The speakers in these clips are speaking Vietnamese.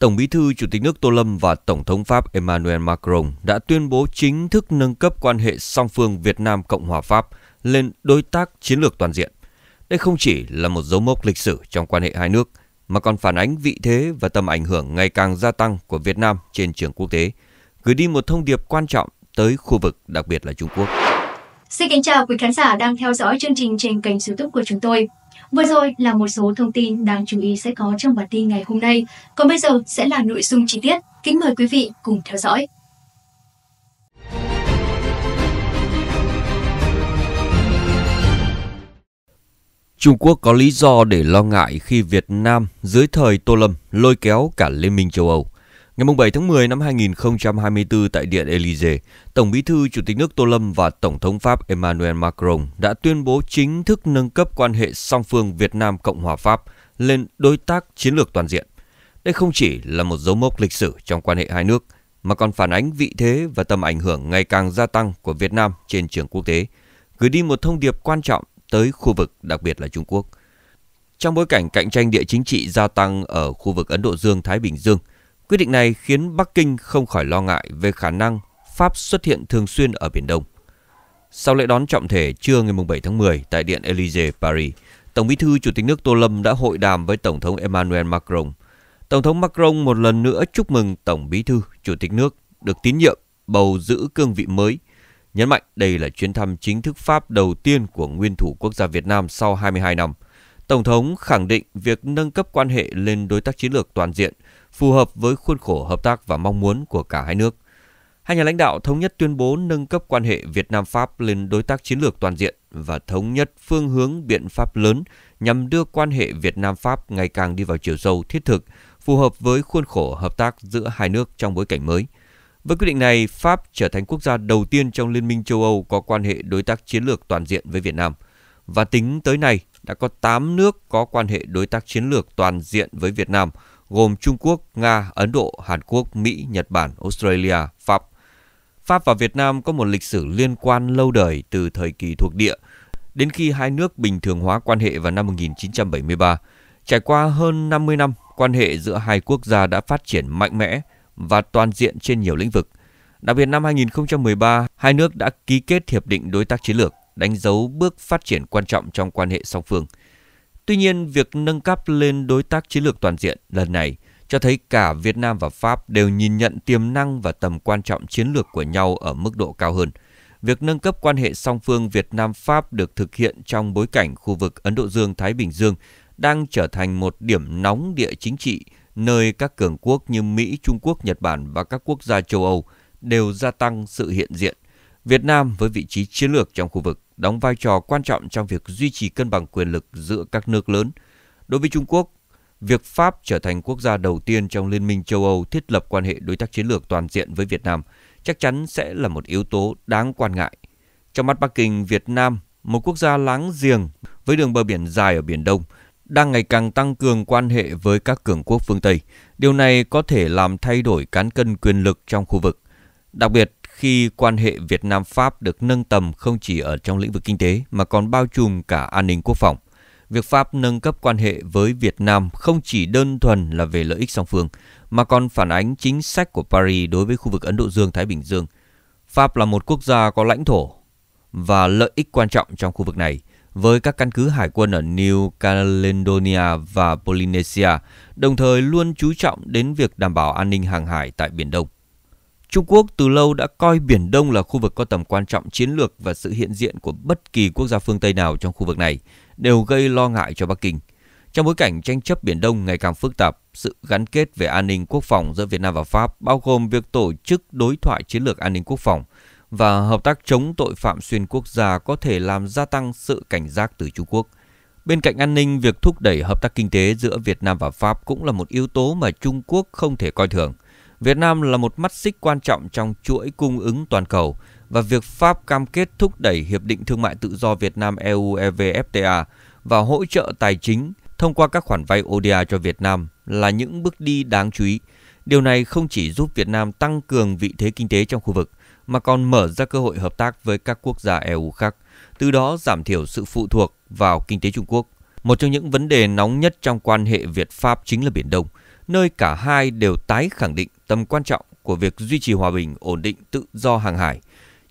Tổng bí thư Chủ tịch nước Tô Lâm và Tổng thống Pháp Emmanuel Macron đã tuyên bố chính thức nâng cấp quan hệ song phương Việt Nam Cộng hòa Pháp lên đối tác chiến lược toàn diện. Đây không chỉ là một dấu mốc lịch sử trong quan hệ hai nước, mà còn phản ánh vị thế và tầm ảnh hưởng ngày càng gia tăng của Việt Nam trên trường quốc tế, gửi đi một thông điệp quan trọng tới khu vực, đặc biệt là Trung Quốc. Xin kính chào quý khán giả đang theo dõi chương trình trên kênh youtube của chúng tôi. Vừa rồi là một số thông tin đáng chú ý sẽ có trong bản tin ngày hôm nay. Còn bây giờ sẽ là nội dung chi tiết. Kính mời quý vị cùng theo dõi. Trung Quốc có lý do để lo ngại khi Việt Nam dưới thời Tô Lâm lôi kéo cả Liên minh châu Âu. Ngày 7 tháng 10 năm 2024 tại Điện Elysee, Tổng bí thư Chủ tịch nước Tô Lâm và Tổng thống Pháp Emmanuel Macron đã tuyên bố chính thức nâng cấp quan hệ song phương Việt Nam Cộng hòa Pháp lên đối tác chiến lược toàn diện. Đây không chỉ là một dấu mốc lịch sử trong quan hệ hai nước, mà còn phản ánh vị thế và tầm ảnh hưởng ngày càng gia tăng của Việt Nam trên trường quốc tế, gửi đi một thông điệp quan trọng tới khu vực, đặc biệt là Trung Quốc. Trong bối cảnh cạnh tranh địa chính trị gia tăng ở khu vực Ấn Độ Dương-Thái Bình Dương – Quyết định này khiến Bắc Kinh không khỏi lo ngại về khả năng Pháp xuất hiện thường xuyên ở Biển Đông. Sau lễ đón trọng thể trưa ngày 7 tháng 10 tại Điện Élysée, Paris, Tổng bí thư Chủ tịch nước Tô Lâm đã hội đàm với Tổng thống Emmanuel Macron. Tổng thống Macron một lần nữa chúc mừng Tổng bí thư Chủ tịch nước được tín nhiệm bầu giữ cương vị mới. Nhấn mạnh đây là chuyến thăm chính thức Pháp đầu tiên của nguyên thủ quốc gia Việt Nam sau 22 năm. Tổng thống khẳng định việc nâng cấp quan hệ lên đối tác chiến lược toàn diện – phù hợp với khuôn khổ hợp tác và mong muốn của cả hai nước. Hai nhà lãnh đạo thống nhất tuyên bố nâng cấp quan hệ Việt Nam-Pháp lên đối tác chiến lược toàn diện và thống nhất phương hướng biện pháp lớn nhằm đưa quan hệ Việt Nam-Pháp ngày càng đi vào chiều sâu thiết thực, phù hợp với khuôn khổ hợp tác giữa hai nước trong bối cảnh mới. Với quyết định này, Pháp trở thành quốc gia đầu tiên trong Liên minh châu Âu có quan hệ đối tác chiến lược toàn diện với Việt Nam. Và tính tới nay, đã có 8 nước có quan hệ đối tác chiến lược toàn diện với Việt Nam – gồm Trung Quốc, Nga, Ấn Độ, Hàn Quốc, Mỹ, Nhật Bản, Australia, Pháp. Pháp và Việt Nam có một lịch sử liên quan lâu đời từ thời kỳ thuộc địa đến khi hai nước bình thường hóa quan hệ vào năm 1973. Trải qua hơn 50 năm, quan hệ giữa hai quốc gia đã phát triển mạnh mẽ và toàn diện trên nhiều lĩnh vực. Đặc biệt năm 2013, hai nước đã ký kết Hiệp định Đối tác Chiến lược, đánh dấu bước phát triển quan trọng trong quan hệ song phương – Tuy nhiên, việc nâng cấp lên đối tác chiến lược toàn diện lần này cho thấy cả Việt Nam và Pháp đều nhìn nhận tiềm năng và tầm quan trọng chiến lược của nhau ở mức độ cao hơn. Việc nâng cấp quan hệ song phương Việt Nam-Pháp được thực hiện trong bối cảnh khu vực Ấn Độ Dương-Thái Bình Dương đang trở thành một điểm nóng địa chính trị nơi các cường quốc như Mỹ, Trung Quốc, Nhật Bản và các quốc gia châu Âu đều gia tăng sự hiện diện Việt Nam với vị trí chiến lược trong khu vực đóng vai trò quan trọng trong việc duy trì cân bằng quyền lực giữa các nước lớn. Đối với Trung Quốc, việc Pháp trở thành quốc gia đầu tiên trong Liên minh châu Âu thiết lập quan hệ đối tác chiến lược toàn diện với Việt Nam chắc chắn sẽ là một yếu tố đáng quan ngại. Trong mắt Bắc Kinh, Việt Nam, một quốc gia láng giềng với đường bờ biển dài ở Biển Đông, đang ngày càng tăng cường quan hệ với các cường quốc phương Tây. Điều này có thể làm thay đổi cán cân quyền lực trong khu vực. Đặc biệt, khi quan hệ Việt Nam-Pháp được nâng tầm không chỉ ở trong lĩnh vực kinh tế mà còn bao trùm cả an ninh quốc phòng. Việc Pháp nâng cấp quan hệ với Việt Nam không chỉ đơn thuần là về lợi ích song phương, mà còn phản ánh chính sách của Paris đối với khu vực Ấn Độ Dương-Thái Bình Dương. Pháp là một quốc gia có lãnh thổ và lợi ích quan trọng trong khu vực này, với các căn cứ hải quân ở New Caledonia và Polynesia, đồng thời luôn chú trọng đến việc đảm bảo an ninh hàng hải tại Biển Đông. Trung Quốc từ lâu đã coi Biển Đông là khu vực có tầm quan trọng chiến lược và sự hiện diện của bất kỳ quốc gia phương Tây nào trong khu vực này đều gây lo ngại cho Bắc Kinh. Trong bối cảnh tranh chấp Biển Đông ngày càng phức tạp, sự gắn kết về an ninh quốc phòng giữa Việt Nam và Pháp bao gồm việc tổ chức đối thoại chiến lược an ninh quốc phòng và hợp tác chống tội phạm xuyên quốc gia có thể làm gia tăng sự cảnh giác từ Trung Quốc. Bên cạnh an ninh, việc thúc đẩy hợp tác kinh tế giữa Việt Nam và Pháp cũng là một yếu tố mà Trung Quốc không thể coi thường. Việt Nam là một mắt xích quan trọng trong chuỗi cung ứng toàn cầu và việc Pháp cam kết thúc đẩy Hiệp định Thương mại Tự do Việt Nam EU EVFTA và hỗ trợ tài chính thông qua các khoản vay ODA cho Việt Nam là những bước đi đáng chú ý. Điều này không chỉ giúp Việt Nam tăng cường vị thế kinh tế trong khu vực, mà còn mở ra cơ hội hợp tác với các quốc gia EU khác, từ đó giảm thiểu sự phụ thuộc vào kinh tế Trung Quốc. Một trong những vấn đề nóng nhất trong quan hệ Việt-Pháp chính là Biển Đông – nơi cả hai đều tái khẳng định tầm quan trọng của việc duy trì hòa bình, ổn định, tự do hàng hải.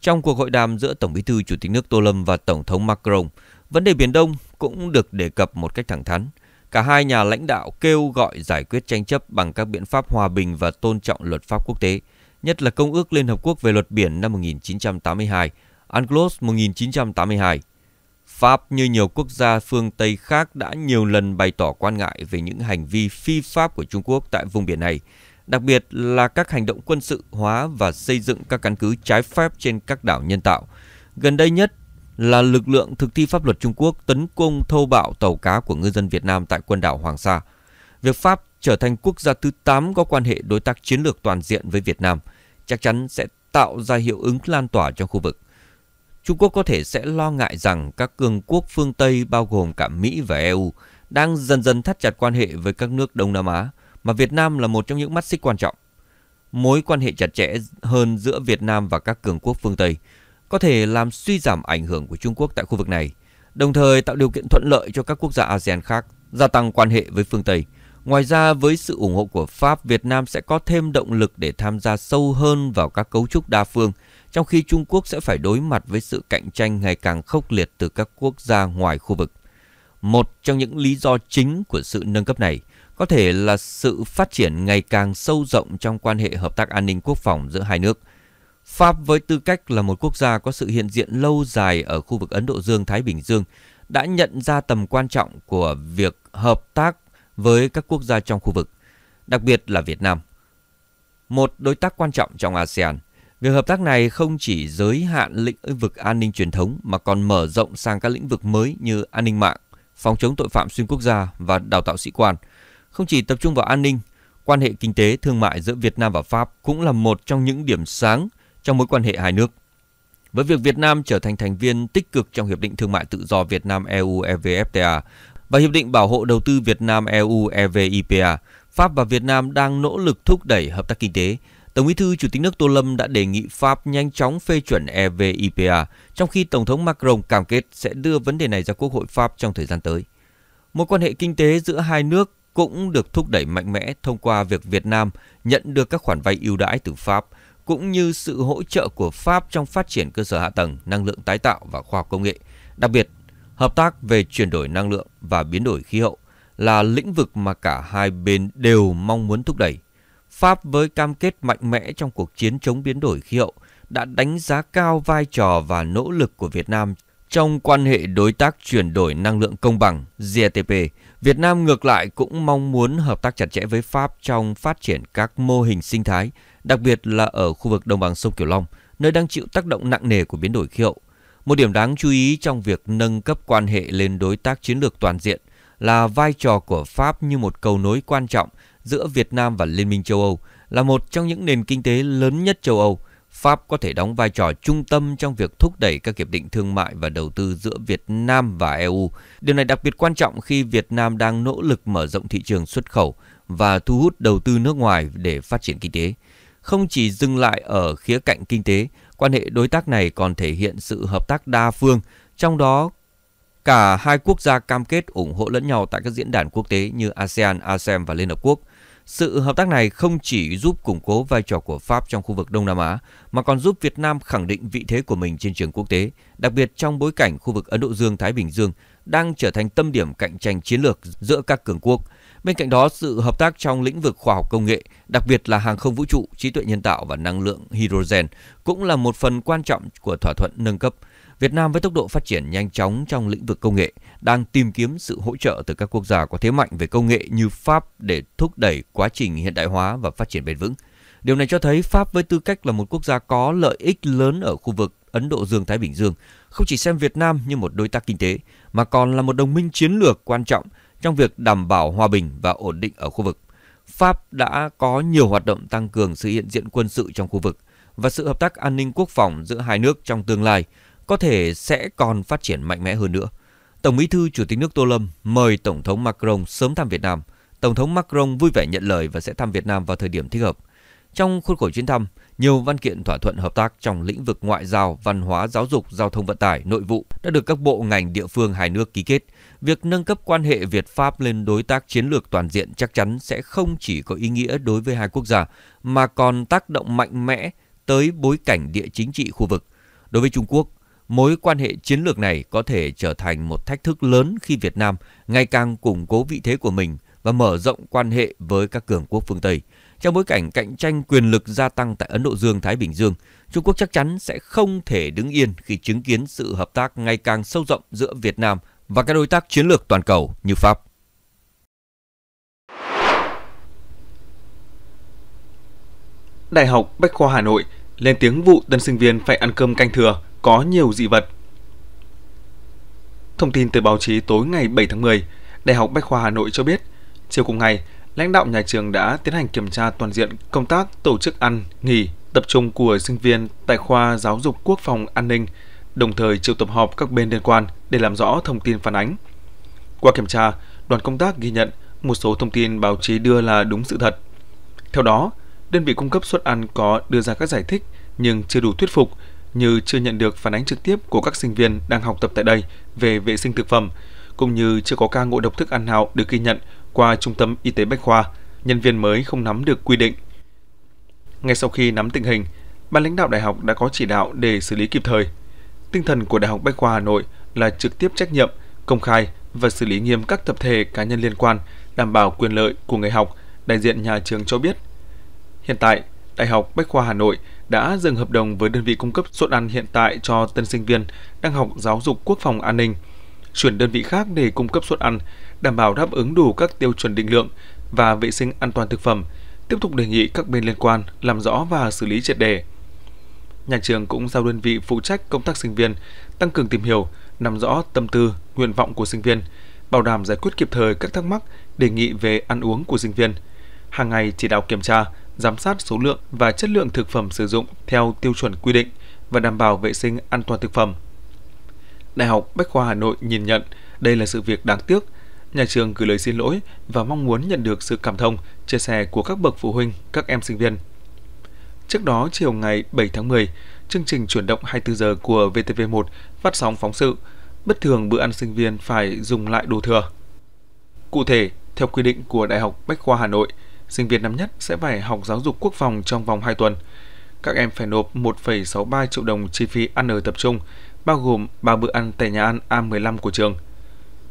Trong cuộc hội đàm giữa Tổng Bí thư Chủ tịch nước Tô Lâm và Tổng thống Macron, vấn đề Biển Đông cũng được đề cập một cách thẳng thắn. Cả hai nhà lãnh đạo kêu gọi giải quyết tranh chấp bằng các biện pháp hòa bình và tôn trọng luật pháp quốc tế, nhất là Công ước Liên Hợp Quốc về luật biển năm 1982, UNCLOS 1982. Pháp như nhiều quốc gia phương Tây khác đã nhiều lần bày tỏ quan ngại về những hành vi phi pháp của Trung Quốc tại vùng biển này, đặc biệt là các hành động quân sự hóa và xây dựng các căn cứ trái phép trên các đảo nhân tạo. Gần đây nhất là lực lượng thực thi pháp luật Trung Quốc tấn công thâu bạo tàu cá của ngư dân Việt Nam tại quần đảo Hoàng Sa. Việc Pháp trở thành quốc gia thứ 8 có quan hệ đối tác chiến lược toàn diện với Việt Nam chắc chắn sẽ tạo ra hiệu ứng lan tỏa cho khu vực. Trung Quốc có thể sẽ lo ngại rằng các cường quốc phương Tây bao gồm cả Mỹ và EU đang dần dần thắt chặt quan hệ với các nước Đông Nam Á, mà Việt Nam là một trong những mắt xích quan trọng. Mối quan hệ chặt chẽ hơn giữa Việt Nam và các cường quốc phương Tây có thể làm suy giảm ảnh hưởng của Trung Quốc tại khu vực này, đồng thời tạo điều kiện thuận lợi cho các quốc gia ASEAN khác gia tăng quan hệ với phương Tây. Ngoài ra, với sự ủng hộ của Pháp, Việt Nam sẽ có thêm động lực để tham gia sâu hơn vào các cấu trúc đa phương – trong khi Trung Quốc sẽ phải đối mặt với sự cạnh tranh ngày càng khốc liệt từ các quốc gia ngoài khu vực. Một trong những lý do chính của sự nâng cấp này có thể là sự phát triển ngày càng sâu rộng trong quan hệ hợp tác an ninh quốc phòng giữa hai nước. Pháp với tư cách là một quốc gia có sự hiện diện lâu dài ở khu vực Ấn Độ Dương-Thái Bình Dương đã nhận ra tầm quan trọng của việc hợp tác với các quốc gia trong khu vực, đặc biệt là Việt Nam. Một đối tác quan trọng trong ASEAN, Việc hợp tác này không chỉ giới hạn lĩnh vực an ninh truyền thống mà còn mở rộng sang các lĩnh vực mới như an ninh mạng, phòng chống tội phạm xuyên quốc gia và đào tạo sĩ quan. Không chỉ tập trung vào an ninh, quan hệ kinh tế thương mại giữa Việt Nam và Pháp cũng là một trong những điểm sáng trong mối quan hệ hai nước. Với việc Việt Nam trở thành thành viên tích cực trong Hiệp định Thương mại Tự do Việt Nam EU EVFTA và Hiệp định Bảo hộ Đầu tư Việt Nam EU EVIPA, Pháp và Việt Nam đang nỗ lực thúc đẩy hợp tác kinh tế, Tổng bí thư Chủ tịch nước Tô Lâm đã đề nghị Pháp nhanh chóng phê chuẩn EVIPA, trong khi Tổng thống Macron cam kết sẽ đưa vấn đề này ra Quốc hội Pháp trong thời gian tới. Mối quan hệ kinh tế giữa hai nước cũng được thúc đẩy mạnh mẽ thông qua việc Việt Nam nhận được các khoản vay ưu đãi từ Pháp, cũng như sự hỗ trợ của Pháp trong phát triển cơ sở hạ tầng, năng lượng tái tạo và khoa học công nghệ, đặc biệt hợp tác về chuyển đổi năng lượng và biến đổi khí hậu là lĩnh vực mà cả hai bên đều mong muốn thúc đẩy. Pháp với cam kết mạnh mẽ trong cuộc chiến chống biến đổi khí hậu đã đánh giá cao vai trò và nỗ lực của Việt Nam trong quan hệ đối tác chuyển đổi năng lượng công bằng GTP. Việt Nam ngược lại cũng mong muốn hợp tác chặt chẽ với Pháp trong phát triển các mô hình sinh thái, đặc biệt là ở khu vực đồng bằng sông Kiều Long, nơi đang chịu tác động nặng nề của biến đổi khí hậu. Một điểm đáng chú ý trong việc nâng cấp quan hệ lên đối tác chiến lược toàn diện là vai trò của Pháp như một cầu nối quan trọng giữa Việt Nam và Liên minh châu Âu là một trong những nền kinh tế lớn nhất châu Âu. Pháp có thể đóng vai trò trung tâm trong việc thúc đẩy các hiệp định thương mại và đầu tư giữa Việt Nam và EU. Điều này đặc biệt quan trọng khi Việt Nam đang nỗ lực mở rộng thị trường xuất khẩu và thu hút đầu tư nước ngoài để phát triển kinh tế. Không chỉ dừng lại ở khía cạnh kinh tế, quan hệ đối tác này còn thể hiện sự hợp tác đa phương, trong đó cả hai quốc gia cam kết ủng hộ lẫn nhau tại các diễn đàn quốc tế như ASEAN, ASEM và Liên Hợp Quốc. Sự hợp tác này không chỉ giúp củng cố vai trò của Pháp trong khu vực Đông Nam Á, mà còn giúp Việt Nam khẳng định vị thế của mình trên trường quốc tế, đặc biệt trong bối cảnh khu vực Ấn Độ Dương-Thái Bình Dương đang trở thành tâm điểm cạnh tranh chiến lược giữa các cường quốc. Bên cạnh đó, sự hợp tác trong lĩnh vực khoa học công nghệ, đặc biệt là hàng không vũ trụ, trí tuệ nhân tạo và năng lượng hydrogen cũng là một phần quan trọng của thỏa thuận nâng cấp – Việt Nam với tốc độ phát triển nhanh chóng trong lĩnh vực công nghệ đang tìm kiếm sự hỗ trợ từ các quốc gia có thế mạnh về công nghệ như Pháp để thúc đẩy quá trình hiện đại hóa và phát triển bền vững. Điều này cho thấy Pháp với tư cách là một quốc gia có lợi ích lớn ở khu vực Ấn Độ Dương-Thái Bình Dương, không chỉ xem Việt Nam như một đối tác kinh tế, mà còn là một đồng minh chiến lược quan trọng trong việc đảm bảo hòa bình và ổn định ở khu vực. Pháp đã có nhiều hoạt động tăng cường sự hiện diện quân sự trong khu vực và sự hợp tác an ninh quốc phòng giữa hai nước trong tương lai, có thể sẽ còn phát triển mạnh mẽ hơn nữa. Tổng bí thư Chủ tịch nước Tô Lâm mời Tổng thống Macron sớm thăm Việt Nam. Tổng thống Macron vui vẻ nhận lời và sẽ thăm Việt Nam vào thời điểm thích hợp. Trong khuôn khổ chuyến thăm, nhiều văn kiện thỏa thuận hợp tác trong lĩnh vực ngoại giao, văn hóa, giáo dục, giao thông vận tải, nội vụ đã được các bộ ngành địa phương hai nước ký kết. Việc nâng cấp quan hệ Việt-Pháp lên đối tác chiến lược toàn diện chắc chắn sẽ không chỉ có ý nghĩa đối với hai quốc gia mà còn tác động mạnh mẽ tới bối cảnh địa chính trị khu vực. Đối với Trung Quốc, mối quan hệ chiến lược này có thể trở thành một thách thức lớn khi Việt Nam ngày càng củng cố vị thế của mình và mở rộng quan hệ với các cường quốc phương Tây. Trong bối cảnh cạnh tranh quyền lực gia tăng tại Ấn Độ Dương-Thái Bình Dương, Trung Quốc chắc chắn sẽ không thể đứng yên khi chứng kiến sự hợp tác ngày càng sâu rộng giữa Việt Nam và các đối tác chiến lược toàn cầu như Pháp. Đại học Bách khoa Hà Nội lên tiếng vụ tân sinh viên phải ăn cơm canh thừa – có nhiều dị vật. Thông tin từ báo chí tối ngày 7 tháng 10, Đại học Bách khoa Hà Nội cho biết, chiều cùng ngày, lãnh đạo nhà trường đã tiến hành kiểm tra toàn diện công tác tổ chức ăn, nghỉ, tập trung của sinh viên tại khoa Giáo dục Quốc phòng An ninh, đồng thời triệu tập họp các bên liên quan để làm rõ thông tin phản ánh. Qua kiểm tra, đoàn công tác ghi nhận một số thông tin báo chí đưa là đúng sự thật. Theo đó, đơn vị cung cấp suất ăn có đưa ra các giải thích nhưng chưa đủ thuyết phục như chưa nhận được phản ánh trực tiếp của các sinh viên đang học tập tại đây về vệ sinh thực phẩm, cũng như chưa có ca ngộ độc thức ăn nào được ghi nhận qua Trung tâm Y tế Bách Khoa, nhân viên mới không nắm được quy định. Ngay sau khi nắm tình hình, ban lãnh đạo đại học đã có chỉ đạo để xử lý kịp thời. Tinh thần của Đại học Bách Khoa Hà Nội là trực tiếp trách nhiệm, công khai và xử lý nghiêm các tập thể cá nhân liên quan, đảm bảo quyền lợi của người học, đại diện nhà trường cho biết. Hiện tại, Đại học Bách Khoa Hà Nội – đã dừng hợp đồng với đơn vị cung cấp suất ăn hiện tại cho tân sinh viên đang học giáo dục quốc phòng an ninh, chuyển đơn vị khác để cung cấp suất ăn, đảm bảo đáp ứng đủ các tiêu chuẩn định lượng và vệ sinh an toàn thực phẩm, tiếp tục đề nghị các bên liên quan làm rõ và xử lý triệt đề. Nhà trường cũng giao đơn vị phụ trách công tác sinh viên tăng cường tìm hiểu, nắm rõ tâm tư, nguyện vọng của sinh viên, bảo đảm giải quyết kịp thời các thắc mắc, đề nghị về ăn uống của sinh viên. Hàng ngày chỉ đạo kiểm tra, giám sát số lượng và chất lượng thực phẩm sử dụng theo tiêu chuẩn quy định và đảm bảo vệ sinh an toàn thực phẩm. Đại học Bách khoa Hà Nội nhìn nhận đây là sự việc đáng tiếc. Nhà trường gửi lời xin lỗi và mong muốn nhận được sự cảm thông, chia sẻ của các bậc phụ huynh, các em sinh viên. Trước đó, chiều ngày 7 tháng 10, chương trình chuyển động 24 giờ của VTV1 phát sóng phóng sự bất thường bữa ăn sinh viên phải dùng lại đồ thừa. Cụ thể, theo quy định của Đại học Bách khoa Hà Nội – sinh viên năm nhất sẽ phải học giáo dục quốc phòng trong vòng 2 tuần. Các em phải nộp 1,63 triệu đồng chi phí ăn ở tập trung, bao gồm 3 bữa ăn tại nhà ăn A15 của trường.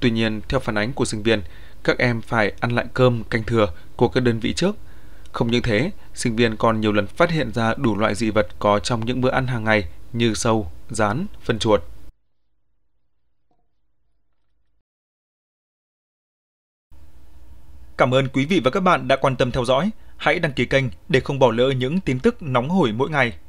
Tuy nhiên, theo phản ánh của sinh viên, các em phải ăn lại cơm canh thừa của các đơn vị trước. Không những thế, sinh viên còn nhiều lần phát hiện ra đủ loại dị vật có trong những bữa ăn hàng ngày như sâu, rán, phân chuột. Cảm ơn quý vị và các bạn đã quan tâm theo dõi. Hãy đăng ký kênh để không bỏ lỡ những tin tức nóng hổi mỗi ngày.